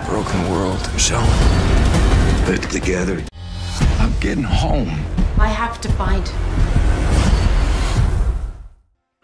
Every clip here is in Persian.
broken world together, I'm getting home. I have to find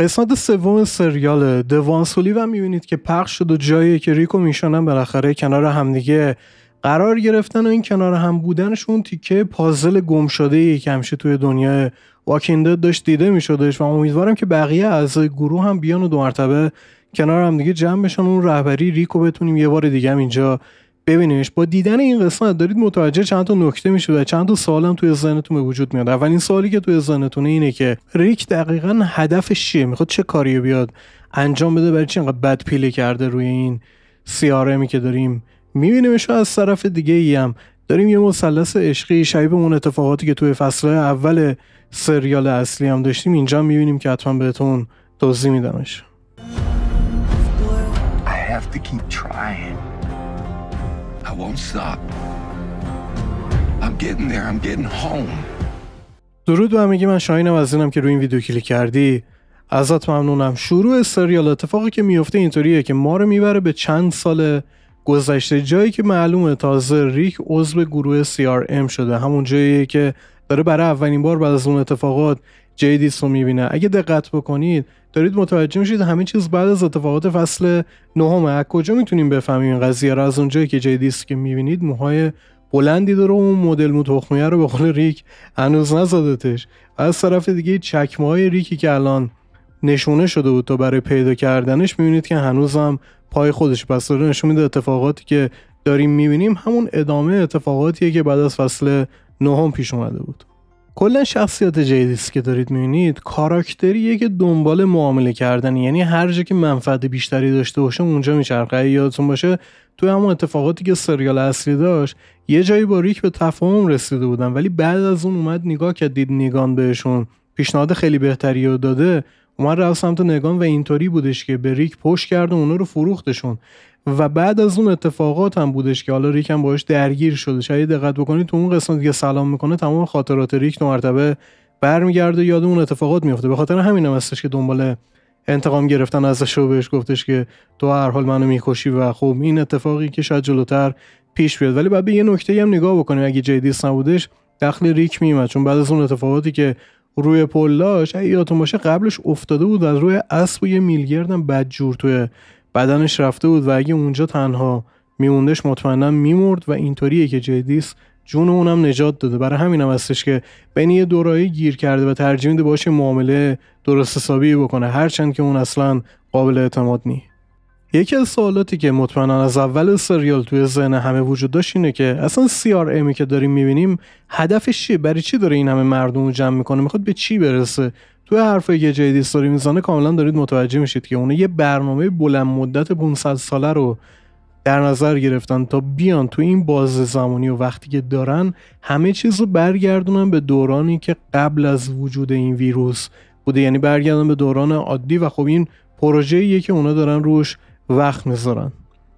قسمت سوم سریال دوان سولیو هم میبینید که پخش شد و جایی که ریکو هم بالاخره کنار همدیگه قرار گرفتن و این کنار هم بودنشون تیکه پازل گم شده ای که همیشه توی دنیا واکینده داشت دیده میشدش و امیدوارم که بقیه از گروه هم بیان و دو مرتبه کنار هم دیگه جمع بشن اون رهبری ریکو بتونیم یه بار دیگه هم اینجا ببینیمش با دیدن این قسمت دارید متوجه چند تا نکته میشه و چند تا هم توی ذهنتون به وجود میاد اولین سوالی که توی ذهنتونه اینه که ریک دقیقا هدفش چیه میخواد چه کاری بیاد انجام بده برای چی انقدر بد پیله کرده روی این سی که داریم میبینیمش از طرف دیگه ای هم داریم یه مثلث عشقی شبیه اون اتفاقاتی که توی فصل اول سریال اصلی هم داشتیم اینجا میبینیم که حتما بهتون توضیح میدمش have to keep trying. I won't stop. I'm getting there. I'm getting home. درود به همگی من شاهینم از اینم که روی این ویدیو کلیک کردی ازت ممنونم شروع سریال اتفاقی که میفته اینطوریه که ما رو میبره به چند سال گذشته جایی که معلومه تازه ریک عضو گروه CRM شده همون جایی که داره برای اولین بار بعد از اون اتفاقات جیدیس رو میبینه اگه دقت بکنید دارید متوجه میشید همه چیز بعد از اتفاقات فصل نهم کجا میتونیم بفهمیم این قضیه رو از اونجایی که جای که میبینید موهای بلندی داره و اون مدل مو تخمیه رو به قول ریک هنوز نزادتش و از طرف دیگه چکمه های ریکی که الان نشونه شده بود تا برای پیدا کردنش میبینید که هنوز هم پای خودش پس داره نشون میده اتفاقاتی که داریم میبینیم همون ادامه اتفاقاتیه که بعد از فصل نهم پیش اومده بود کلا شخصیت جدیدی که دارید میبینید کاراکتریه که دنبال معامله کردن یعنی هر جا که منفعت بیشتری داشته باشه اونجا میچرخه یادتون باشه تو همون اتفاقاتی که سریال اصلی داشت یه جایی با ریک به تفاهم رسیده بودن ولی بعد از اون اومد نگاه کرد دید نگان بهشون پیشنهاد خیلی بهتری رو داده اومد رفت سمت نگان و اینطوری بودش که به ریک پشت کرد و اونا رو فروختشون و بعد از اون اتفاقات هم بودش که حالا ریک هم باش درگیر شده شاید دقت بکنید تو اون قسمت که سلام میکنه تمام خاطرات ریک دو مرتبه برمیگرده یاد اون اتفاقات میفته به خاطر همین هم هستش که دنبال انتقام گرفتن ازش رو بهش گفتش که تو هر حال منو میکشی و خب این اتفاقی که شاید جلوتر پیش بیاد ولی بعد به یه نکته هم نگاه بکنیم اگه جیدیس نبودش دخل ریک میمد چون بعد از اون اتفاقاتی که روی پلاش یادتون باشه قبلش افتاده بود از روی اسب و یه میلگردم بدجور توی بدنش رفته بود و اگه اونجا تنها میموندش مطمئنا میمرد و اینطوریه که جدیس جون اونم نجات داده برای همین هم هستش که بین یه دورایی گیر کرده و ترجیح میده باشه معامله درست حسابی بکنه هرچند که اون اصلا قابل اعتماد نی یکی از سوالاتی که مطمئنا از اول سریال توی ذهن همه وجود داشت اینه که اصلا امی که داریم میبینیم هدفش چیه برای چی داره این همه مردم رو جمع میکنه میخواد به چی برسه تو یه که جدی استوری میزنه کاملا دارید متوجه میشید که اون یه برنامه بلند مدت 500 ساله رو در نظر گرفتن تا بیان تو این باز زمانی و وقتی که دارن همه چیز رو برگردونن به دورانی که قبل از وجود این ویروس بوده یعنی برگردن به دوران عادی و خب این پروژه‌ایه که اونا دارن روش وقت میذارن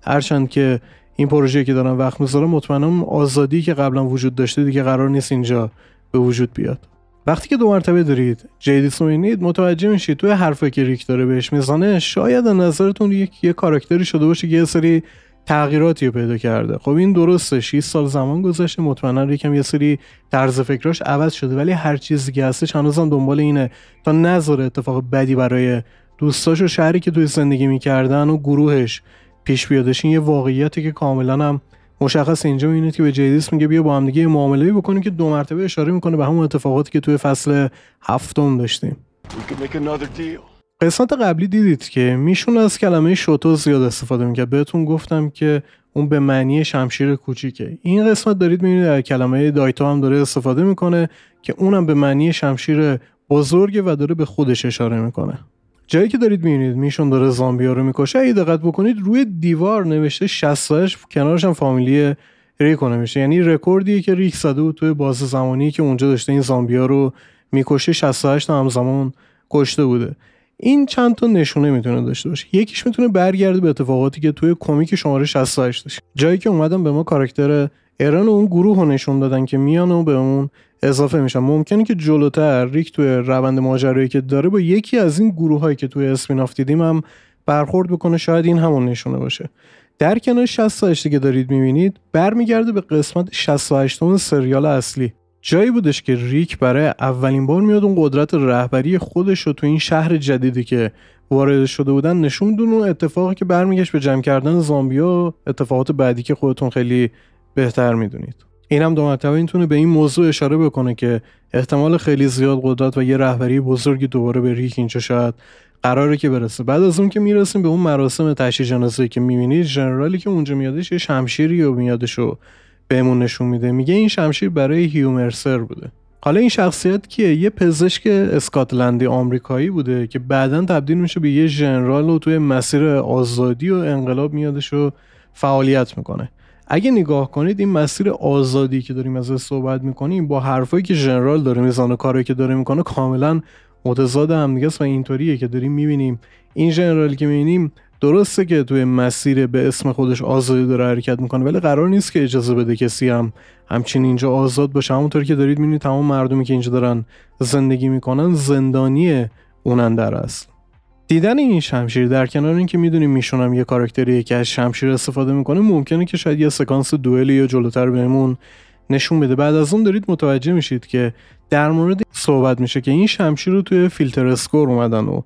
هرچند که این پروژه که دارن وقت میذارن مطمئنم آزادی که قبلا وجود داشته دیگه قرار نیست اینجا به وجود بیاد وقتی که دو مرتبه دارید جدی سوینید متوجه میشید توی حرفی که ریک داره بهش میزنه شاید از نظرتون یک یه کاراکتری شده باشه که یه سری تغییراتی رو پیدا کرده خب این درسته 6 سال زمان گذشته مطمئنا ریکم یه سری طرز فکراش عوض شده ولی هر چیزی که هستش هنوزم دنبال اینه تا نظر اتفاق بدی برای دوستاش و شهری که توی زندگی میکردن و گروهش پیش بیادش این یه واقعیتی که کاملا هم مشخص اینجا میبینید که به جیدیس میگه بیا با هم دیگه معامله بکنیم که دو مرتبه اشاره میکنه به همون اتفاقاتی که توی فصل هفتم داشتیم قسمت قبلی دیدید که میشون از کلمه شوتو زیاد استفاده میکرد بهتون گفتم که اون به معنی شمشیر کوچیکه این قسمت دارید میبینید در کلمه دایتا هم داره استفاده میکنه که اونم به معنی شمشیر بزرگه و داره به خودش اشاره میکنه جایی که دارید میبینید میشون داره زامبیا رو میکشه اگه دقت بکنید روی دیوار نوشته 68 کنارش هم فامیلی ریکو نمیشه یعنی رکوردیه که ریک زده بود توی باز زمانی که اونجا داشته این زامبیا رو میکشه 68 تا همزمان کشته بوده این چند تا نشونه میتونه داشته باشه یکیش میتونه برگرده به اتفاقاتی که توی کمیک شماره 68 داشت جایی که اومدم به ما کاراکتر و اون گروه رو نشون دادن که میان و به اون اضافه میشن ممکنه که جلوتر ریک توی روند ماجرایی که داره با یکی از این گروه هایی که توی اسپیناف دیدیم هم برخورد بکنه شاید این همون نشونه باشه در کنار 68 که دارید میبینید برمیگرده به قسمت 68 سریال اصلی جایی بودش که ریک برای اولین بار میاد اون قدرت رهبری خودش رو تو این شهر جدیدی که وارد شده بودن نشون دون اون اتفاقی که برمیگشت به جمع کردن زامبیا اتفاقات بعدی که خودتون خیلی بهتر میدونید این هم دو مرتبه میتونه به این موضوع اشاره بکنه که احتمال خیلی زیاد قدرت و یه رهبری بزرگی دوباره به ریک اینجا شاید قراره که برسه بعد از اون که میرسیم به اون مراسم تشییع جنازه که میبینید جنرالی که اونجا میادش یه شمشیری و میادش و بهمون نشون میده میگه این شمشیر برای هیومرسر بوده حالا این شخصیت کیه یه پزشک اسکاتلندی آمریکایی بوده که بعدا تبدیل میشه به یه ژنرال و توی مسیر آزادی و انقلاب میادش و فعالیت میکنه اگه نگاه کنید این مسیر آزادی که داریم ازش صحبت میکنیم با حرفایی که ژنرال داره میزنه کاری که داره میکنه کاملا متضاد هم دیگه و اینطوریه که داریم میبینیم این ژنرالی که میبینیم درسته که توی مسیر به اسم خودش آزادی داره حرکت میکنه ولی قرار نیست که اجازه بده کسی هم همچین اینجا آزاد باشه همونطور که دارید میبینید تمام مردمی که اینجا دارن زندگی میکنن زندانی اونن در است دیدن این شمشیر در کنار اینکه میدونیم میشونم یه کاراکتری که از شمشیر استفاده میکنه ممکنه که شاید یه سکانس دوئل یا جلوتر بهمون نشون بده بعد از اون دارید متوجه میشید که در مورد صحبت میشه که این شمشیر رو توی فیلتر اسکور اومدن و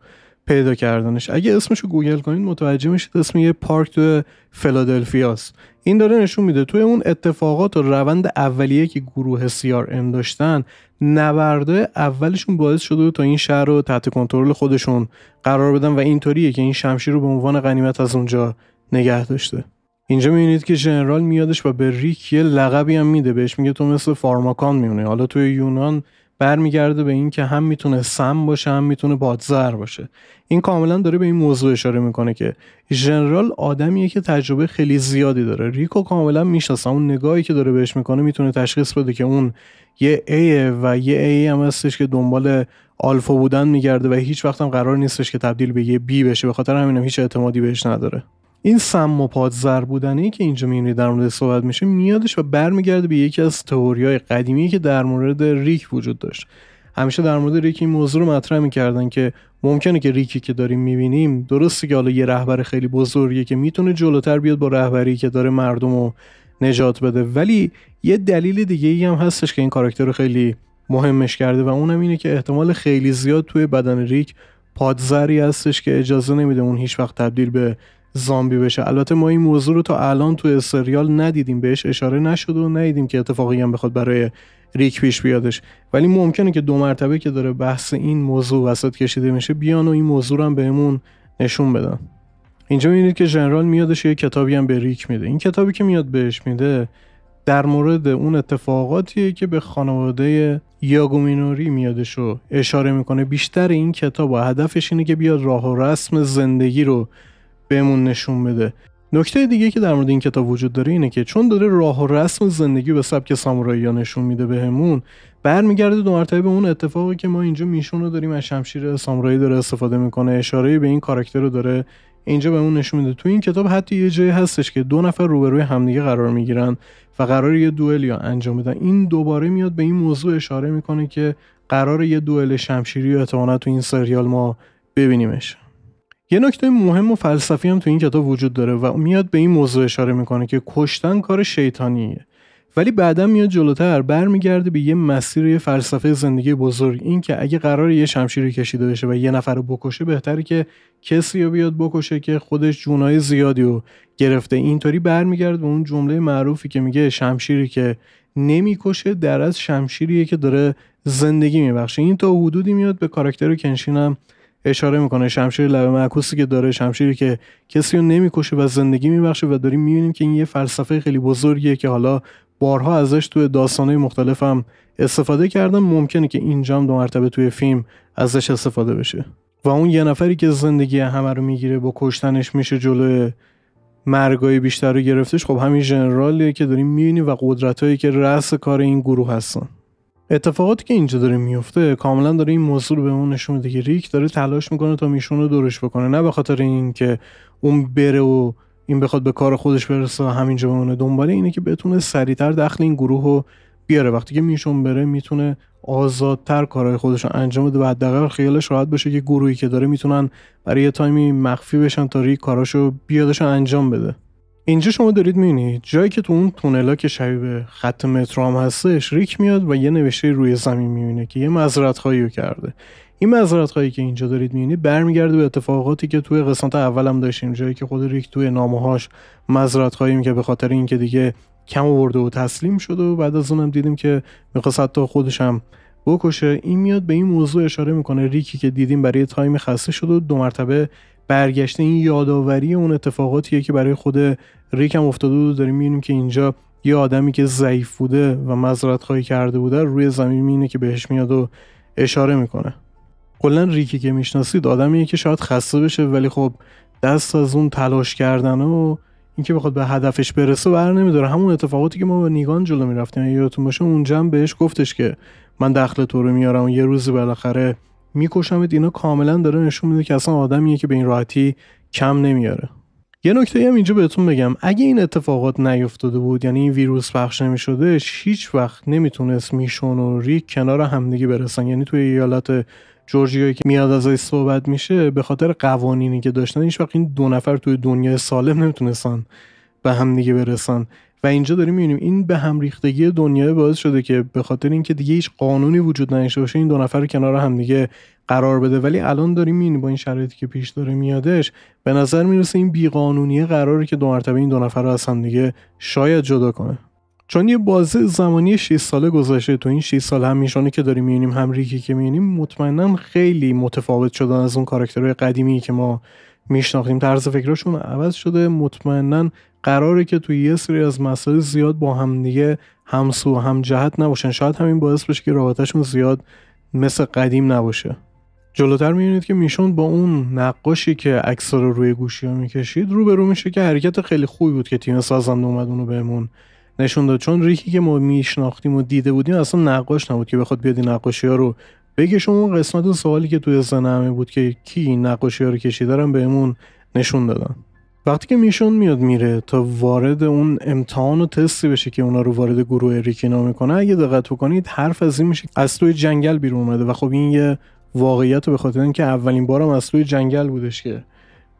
پیدا کردنش اگه اسمشو گوگل کنید متوجه میشید اسم یه پارک تو فلادلفیاست این داره نشون میده توی اون اتفاقات و روند اولیه که گروه ام داشتن نبرده اولشون باعث شده تا این شهر رو تحت کنترل خودشون قرار بدن و اینطوریه که این شمشیر رو به عنوان غنیمت از اونجا نگه داشته اینجا میبینید که ژنرال میادش و به ریک یه لقبی هم میده بهش میگه تو مثل فارماکان میمونه حالا توی یونان برمیگرده به این که هم میتونه سم باشه هم میتونه بادزر باشه این کاملا داره به این موضوع اشاره میکنه که ژنرال آدمیه که تجربه خیلی زیادی داره ریکو کاملا میشناسه اون نگاهی که داره بهش میکنه میتونه تشخیص بده که اون یه ای و یه ای هم هستش که دنبال آلفا بودن میگرده و هیچ وقت هم قرار نیستش که تبدیل به یه بی بشه به خاطر همینم هیچ اعتمادی بهش نداره این سم و پادزر بودنی که اینجا میبینی در مورد صحبت میشه میادش و برمیگرده به یکی از تئوریای قدیمی که در مورد ریک وجود داشت همیشه در مورد ریک این موضوع رو مطرح میکردن که ممکنه که ریکی که داریم میبینیم درسته که حالا یه رهبر خیلی بزرگیه که میتونه جلوتر بیاد با رهبری که داره مردم رو نجات بده ولی یه دلیل دیگه ای هم هستش که این کاراکتر رو خیلی مهمش کرده و اونم اینه که احتمال خیلی زیاد توی بدن ریک پادزری هستش که اجازه نمیده اون هیچ وقت تبدیل به زامبی بشه البته ما این موضوع رو تا الان تو سریال ندیدیم بهش اشاره نشد و ندیدیم که اتفاقی هم بخواد برای ریک پیش بیادش ولی ممکنه که دو مرتبه که داره بحث این موضوع وسط کشیده میشه بیان و این موضوع هم بهمون نشون بدن اینجا میبینید که جنرال میادش یه کتابی هم به ریک میده این کتابی که میاد بهش میده در مورد اون اتفاقاتیه که به خانواده یاگومینوری میادش رو اشاره میکنه بیشتر این کتاب و هدفش اینه که بیاد راه و رسم زندگی رو بهمون نشون بده نکته دیگه که در مورد این کتاب وجود داره اینه که چون داره راه و رسم زندگی به سبک سامورایی ها نشون میده بهمون برمیگرده دو به اون اتفاقی که ما اینجا میشون رو داریم از شمشیر سامورایی داره استفاده میکنه اشاره به این کاراکتر رو داره اینجا به اون نشون میده تو این کتاب حتی یه جایی هستش که دو نفر روبروی همدیگه قرار میگیرن و قرار یه دوئل یا انجام بدن این دوباره میاد به این موضوع اشاره میکنه که قرار یه دوئل شمشیری و تو این سریال ما ببینیمش یه نکته مهم و فلسفی هم تو این کتاب وجود داره و میاد به این موضوع اشاره میکنه که کشتن کار شیطانیه ولی بعدا میاد جلوتر برمیگرده به یه مسیر یه فلسفه زندگی بزرگ این که اگه قرار یه شمشیری کشیده بشه و یه نفر رو بکشه بهتره که کسی رو بیاد بکشه که خودش جونای زیادی رو گرفته اینطوری برمیگرده به اون جمله معروفی که میگه شمشیری که نمیکشه در از شمشیریه که داره زندگی میبخشه این تا حدودی میاد به کاراکتر کنشینم اشاره میکنه شمشیر لبه معکوسی که داره شمشیری که کسی رو نمیکشه و زندگی میبخشه و داریم میبینیم که این یه فلسفه خیلی بزرگیه که حالا بارها ازش توی داستانه مختلف هم استفاده کردن ممکنه که اینجا هم دو مرتبه توی فیلم ازش استفاده بشه و اون یه نفری که زندگی همه رو میگیره با کشتنش میشه جلو مرگای بیشتر رو گرفتش خب همین ژنرالیه که داریم میبینیم و قدرتهایی که رأس کار این گروه هستن اتفاقاتی که اینجا داره میفته کاملا داره این موضوع رو به نشون میده که ریک داره تلاش میکنه تا میشون رو درش بکنه نه به خاطر اینکه اون بره و این بخواد به کار خودش برسه و همینجا بمونه دنباله اینه که بتونه سریعتر دخل این گروه رو بیاره وقتی که میشون بره میتونه آزادتر کارهای خودش رو انجام بده و حداقل خیالش راحت بشه که گروهی که داره میتونن برای یه تایمی مخفی بشن تا ریک کاراشو بیادش انجام بده اینجا شما دارید میبینید جایی که تو اون تونلا که شبیه خط مترو هم هستش ریک میاد و یه نوشته روی زمین میبینه که یه مزرعت خواهی رو کرده این مزرعت خواهی که اینجا دارید میبینید برمیگرده به اتفاقاتی که توی قسمت اول هم داشتیم جایی که خود ریک توی هاش مزرعت خواهیم که به خاطر اینکه دیگه کم آورده و تسلیم شده و بعد از اونم دیدیم که میخواست حتی خودش هم بکشه این میاد به این موضوع اشاره میکنه ریکی که دیدیم برای تایم خسته شده و دو مرتبه برگشته این یادآوری اون اتفاقاتیه که برای خود ریک هم افتاده بود داریم میبینیم که اینجا یه آدمی که ضعیف بوده و مذارت خواهی کرده بوده روی زمین میینه که بهش میاد و اشاره میکنه کلا ریکی که میشناسید آدمیه که شاید خسته بشه ولی خب دست از اون تلاش کردن و اینکه بخواد به هدفش برسه بر نمیداره همون اتفاقاتی که ما به نیگان جلو میرفتیم یادتون باشه اونجا هم بهش گفتش که من دخل تو رو میارم و یه روزی بالاخره میکشمت اینا کاملا داره نشون میده که اصلا آدمیه که به این راحتی کم نمیاره یه نکته هم اینجا بهتون بگم اگه این اتفاقات نیفتاده بود یعنی این ویروس پخش نمیشده هیچ وقت نمیتونست میشون و ریک کنار همدیگه برسن یعنی توی ایالت جورجیایی که میاد از صحبت میشه به خاطر قوانینی که داشتن هیچ وقت این دو نفر توی دنیای سالم نمیتونستن به همدیگه برسن و اینجا داریم میبینیم این به هم ریختگی دنیا باعث شده که به خاطر اینکه دیگه هیچ قانونی وجود نداشته باشه این دو نفر رو کنار هم دیگه قرار بده ولی الان داریم میبینیم با این شرایطی که پیش داره میادش به نظر میرسه این بیقانونیه قراره که دو مرتبه این دو نفر رو از هم دیگه شاید جدا کنه چون یه بازه زمانی 6 ساله گذشته تو این 6 سال هم میشونه که داریم میبینیم هم ریکی که میبینیم مطمئنا خیلی متفاوت شدن از اون کاراکترهای قدیمی که ما میشناختیم طرز فکرشون عوض شده مطمئنا قراره که توی یه سری از مسائل زیاد با هم دیگه همسو و هم جهت نباشن شاید همین باعث بشه که رابطهشون زیاد مثل قدیم نباشه جلوتر میبینید که میشون با اون نقاشی که عکس رو روی گوشی ها میکشید رو میشه که حرکت خیلی خوبی بود که تیم سازنده اومد اونو بهمون نشون داد چون ریکی که ما میشناختیم و دیده بودیم اصلا نقاش نبود که بخواد بیاد این نقاشی ها رو بگه شما اون قسمت سوالی که توی زنمه بود که کی این نقاشی ها رو کشیده بهمون نشون دادن وقتی که میشون میاد میره تا وارد اون امتحان و تستی بشه که اونا رو وارد گروه ریکینا میکنه اگه دقت کنید حرف از این میشه از توی جنگل بیرون اومده و خب این یه واقعیت به خاطر اینکه اولین بارم از توی جنگل بودش که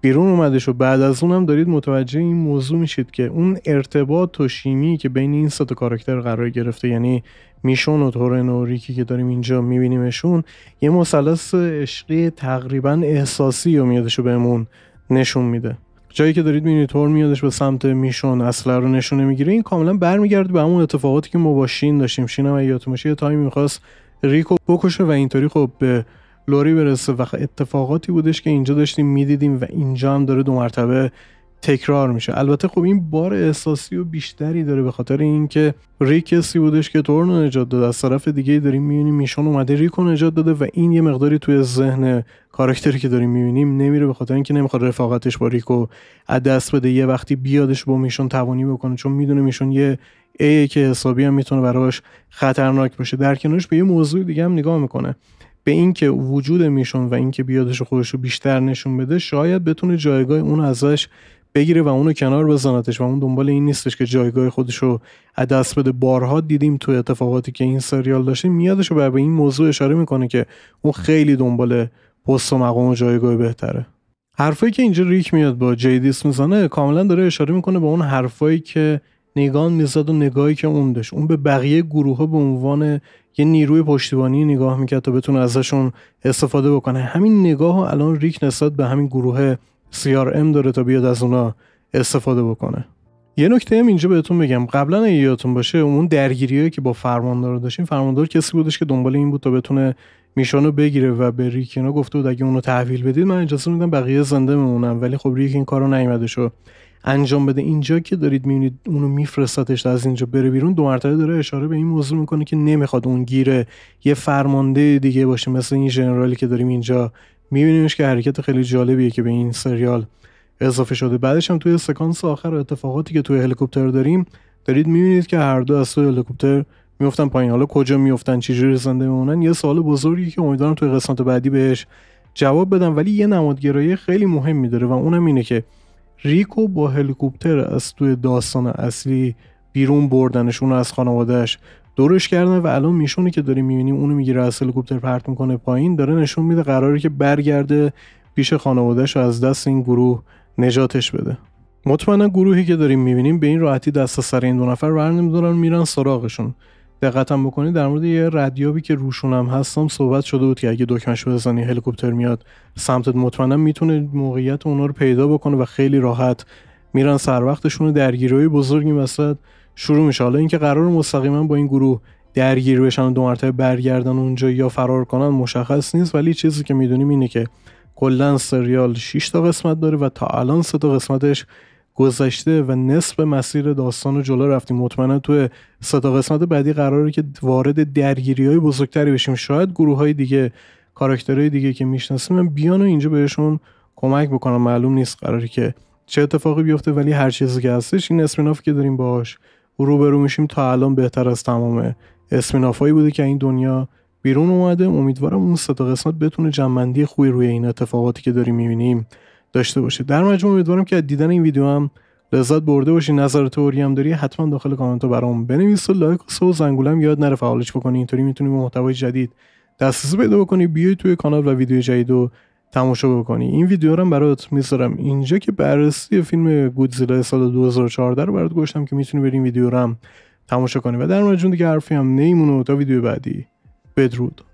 بیرون اومدش و بعد از اونم دارید متوجه این موضوع میشید که اون ارتباط و شیمی که بین این ستا کاراکتر قرار گرفته یعنی میشون و تورن و ریکی که داریم اینجا میبینیمشون یه مثلث عشقی تقریبا احساسی و میادش رو بهمون نشون میده جایی که دارید میبینید تور میادش به سمت میشون اصلا رو نشونه میگیره این کاملا برمیگرده به همون اتفاقاتی که شین داشتیم شین هم یادتون یه تایمی میخواست ریکو بکشه و اینطوری خب به لوری برسه و خب اتفاقاتی بودش که اینجا داشتیم میدیدیم و اینجا هم داره دو مرتبه تکرار میشه البته خب این بار احساسی و بیشتری داره به خاطر اینکه ریک کسی بودش که تورن نجات داده از طرف دیگه داریم میبینیم میشون اومده ریک نجات داده و این یه مقداری توی ذهن کاراکتری که داریم میبینیم نمیره به خاطر اینکه نمیخواد رفاقتش با ریکو از دست بده یه وقتی بیادش با میشون توانی بکنه چون میدونه میشون یه ای که حسابی هم میتونه براش خطرناک باشه در کنارش به یه موضوع دیگه هم نگاه میکنه به اینکه وجود میشون و اینکه بیادش خودش رو بیشتر نشون بده شاید بتونه جایگاه اون ازش بگیره و اونو کنار بزنتش و اون دنبال این نیستش که جایگاه خودش رو دست بده بارها دیدیم تو اتفاقاتی که این سریال داشتیم میادش و به این موضوع اشاره میکنه که اون خیلی دنبال پست و مقام و جایگاه بهتره حرفایی که اینجا ریک میاد با جیدیس میزنه کاملا داره اشاره میکنه به اون حرفایی که نگان میزد و نگاهی که اون داشت اون به بقیه گروه ها به عنوان یه نیروی پشتیبانی نگاه میکرد تا بتونه ازشون استفاده بکنه همین نگاه ها الان ریک نسبت به همین گروه CRM داره تا بیاد از اونا استفاده بکنه یه نکته هم اینجا بهتون بگم قبلا یادتون باشه اون درگیریایی که با فرماندار داشتیم فرماندار کسی بودش که دنبال این بود تا بتونه میشانو بگیره و به ریکینا گفته بود اگه اونو تحویل بدید من اجازه میدم بقیه زنده میمونم ولی خب ریک این کارو نیومده شو انجام بده اینجا که دارید میبینید اونو میفرستتش از اینجا بره بیرون دو مرتبه داره اشاره به این موضوع میکنه که نمیخواد اون گیره یه فرمانده دیگه باشه مثل این ژنرالی که داریم اینجا میبینیمش که حرکت خیلی جالبیه که به این سریال اضافه شده بعدش هم توی سکانس آخر اتفاقاتی که توی هلیکوپتر داریم دارید میبینید که هر دو از توی هلیکوپتر میفتن پایین حالا کجا میفتن چجوری زنده میمونن یه سوال بزرگی که امیدوارم توی قسمت بعدی بهش جواب بدم ولی یه نمادگرایی خیلی مهم داره و اونم اینه که ریکو با هلیکوپتر از توی داستان اصلی بیرون بردنش اون از خانوادهش دورش کردن و الان میشونی که داریم میبینیم اونو میگیره از هلیکوپتر پرت میکنه پایین داره نشون میده قراره که برگرده پیش خانوادهش از دست این گروه نجاتش بده مطمئنا گروهی که داریم میبینیم به این راحتی دست سر این دو نفر بر نمیدارن میرن سراغشون دقتم بکنید در مورد یه ردیابی که روشونم هستم صحبت شده بود که اگه دکمش بزنی هلیکوپتر میاد سمتت مطمئنا میتونه موقعیت اونا رو پیدا بکنه و خیلی راحت میرن سر وقتشون درگیری بزرگی وسط شروع میشه حالا اینکه قرار مستقیما با این گروه درگیر بشن و دو مرتبه برگردن اونجا یا فرار کنن مشخص نیست ولی چیزی که میدونیم اینه که کلا سریال 6 تا قسمت داره و تا الان 3 تا قسمتش گذشته و نصف مسیر داستان رو جلو رفتیم مطمئنا تو سه تا قسمت بعدی قراره که وارد درگیری های بزرگتری بشیم شاید گروه های دیگه کاراکترهای دیگه که میشناسیم بیان و اینجا بهشون کمک بکنم معلوم نیست قراره که چه اتفاقی بیفته ولی هر چیزی که هستش این اسمیناف که داریم باهاش روبرو میشیم تا الان بهتر از تمام اسمینافایی بوده که این دنیا بیرون اومده امیدوارم اون ستا قسمت بتونه جنبندی خوبی روی این اتفاقاتی که داریم میبینیم داشته باشه در مجموع امیدوارم که از دیدن این ویدیو هم لذت برده باشی نظر توری هم داری حتما داخل کامنت برام بنویس و لایک و سو زنگولم یاد نره فعالش بکنی اینطوری میتونی به محتوای جدید دسترسی پیدا بکنی بیای توی کانال و ویدیو جدید و تماشا بکنی این ویدیو رو برات میذارم اینجا که بررسی فیلم گودزیلا سال 2014 رو برات گوشتم که میتونی بریم ویدیو رو هم تماشا کنی و در مورد دیگه حرفی هم نیمونه تا ویدیو بعدی بدرود